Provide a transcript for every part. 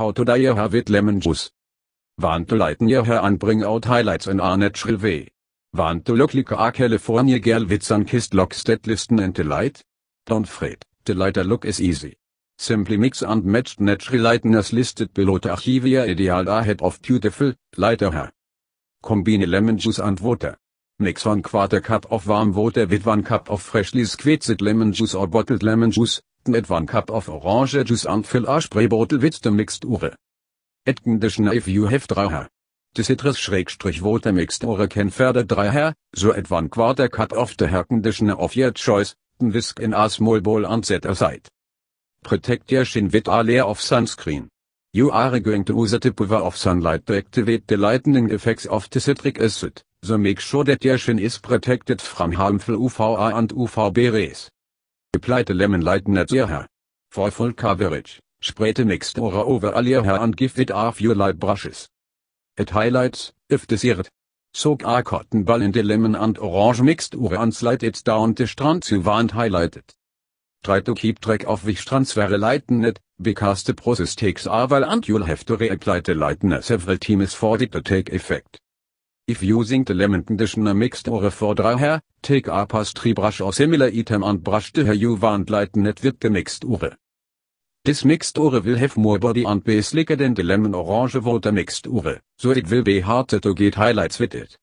how to die have with lemon juice. Want to lighten your hair and bring out highlights in a natural way. Want to look like a California girl with sun-kissed locks that listen and delight? Don't fret, the lighter look is easy. Simply mix and match natural lighteners listed below to achieve your ideal head of beautiful, lighter hair. Combine lemon juice and water. Mix one quarter cup of warm water with one cup of freshly squeezed lemon juice or bottled lemon juice, at 1 cup of orange juice and fill a spray bottle with the mixture. Add conditioner if you have dry hair. The citrus-water mixture can further dry hair, so add 1 quarter cup of the hair conditioner of your choice, whisk in a small bowl and set aside. Protect your skin with a layer of sunscreen. You are going to use the power of sunlight to activate the lightning effects of the citric acid, so make sure that your skin is protected from harmful UVA and UVB rays. Apply the lemon lighten at your hair. For full coverage, spray the mixture over all your hair and give it a few light brushes. It highlights, if desired. Soak a cotton ball in the lemon and orange mixture and slide it down the strand to want highlighted. Try to keep track of which transfer lighten it, because the process takes a while and you'll have to reapply the lightener several times for it to take effect. If using the lemon conditioner mixed or for dry hair, take a pastry brush or similar item and brush the hair you want lighten it with the mixed ore. This mixed ore will have more body and be slicker than the lemon orange water mixed ore, so it will be harder to get highlights with it.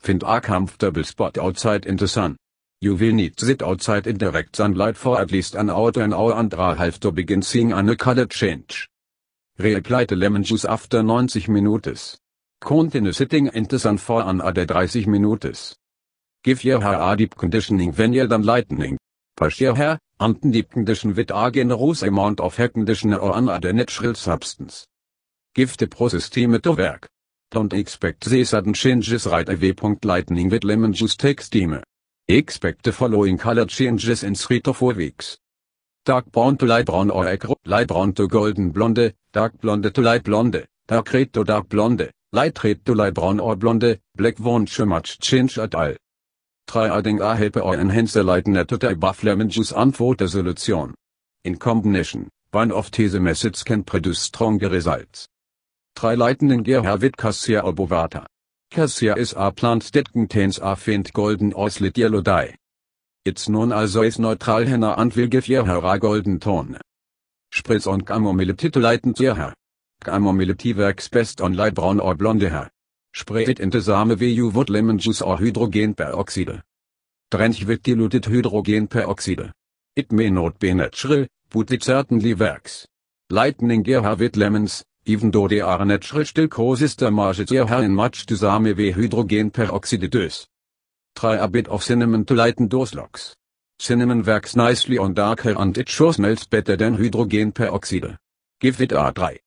Find a comfortable spot outside in the sun. You will need to sit outside in direct sunlight for at least an hour to an hour and a half to begin seeing a color change. Reapply the lemon juice after 90 minutes. Continuous ne sitting in intern for another 30 minutes. Give your hair a deep conditioning when you're done lightening. Push your hair, and deep condition with a generous amount of hair conditioner or another natural substance. Give the process time to work. E Don't expect the sudden changes right away. Lightning with lemon juice takes time. Expect the following color changes in 3 to 4 weeks. Dark brown to light brown or agro, light brown to golden blonde, dark blonde to light blonde, dark red to dark blonde, Leiträt du lei braun or blonde, black won't so much change at all. adding a help or enhance the lightnet at above lemon antwort the solution. In combination, one of these methods can produce stronger results. Try lightning gear with cassia bovata. Cassia is a plant that contains a faint golden or slit yellow dye. Its known as also as neutral henna and will give you her a golden tone. Spritz on chamomile titulaten her. Camomilletivex best on light brown or blonde hair. Spray it into same VU wood lemon juice or hydrogen peroxide. Drench with diluted hydrogen peroxide. It may not be natural, but it certainly works. Lightning your hair with lemons, even though they are natural still causes damage to your hair in much the same way peroxide does. Try a bit of cinnamon to lighten those locks. Cinnamon works nicely on dark hair and it sure smells better than hydrogen peroxide. Give it a try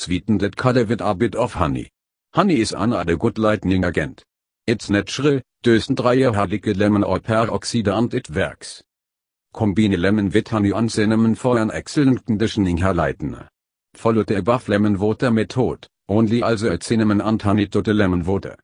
sweetened color with a bit of honey. Honey is another good lightning agent. It's natural, dösen dreier liquid lemon or peroxide and it works. Combine lemon with honey and cinnamon for an excellent conditioning herleitner. Follow the above lemon water method, only also add cinnamon and honey to the lemon water.